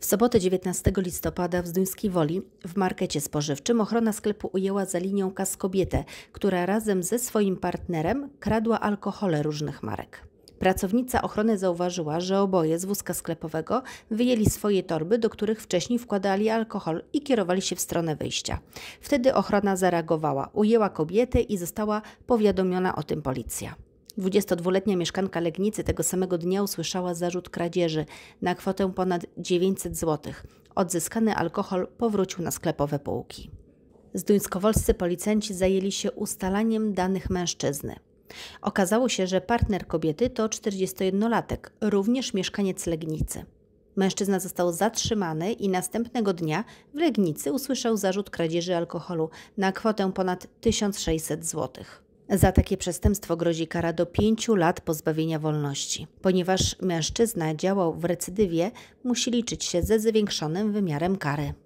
W sobotę 19 listopada w Zduńskiej Woli w markecie spożywczym ochrona sklepu ujęła za linią kas kobietę, która razem ze swoim partnerem kradła alkohole różnych marek. Pracownica ochrony zauważyła, że oboje z wózka sklepowego wyjęli swoje torby, do których wcześniej wkładali alkohol i kierowali się w stronę wyjścia. Wtedy ochrona zareagowała, ujęła kobietę i została powiadomiona o tym policja. 22-letnia mieszkanka Legnicy tego samego dnia usłyszała zarzut kradzieży na kwotę ponad 900 zł. Odzyskany alkohol powrócił na sklepowe półki. Zduńskowolscy policjanci zajęli się ustalaniem danych mężczyzny. Okazało się, że partner kobiety to 41-latek, również mieszkaniec Legnicy. Mężczyzna został zatrzymany i następnego dnia w Legnicy usłyszał zarzut kradzieży alkoholu na kwotę ponad 1600 złotych. Za takie przestępstwo grozi kara do 5 lat pozbawienia wolności. Ponieważ mężczyzna działał w recydywie, musi liczyć się ze zwiększonym wymiarem kary.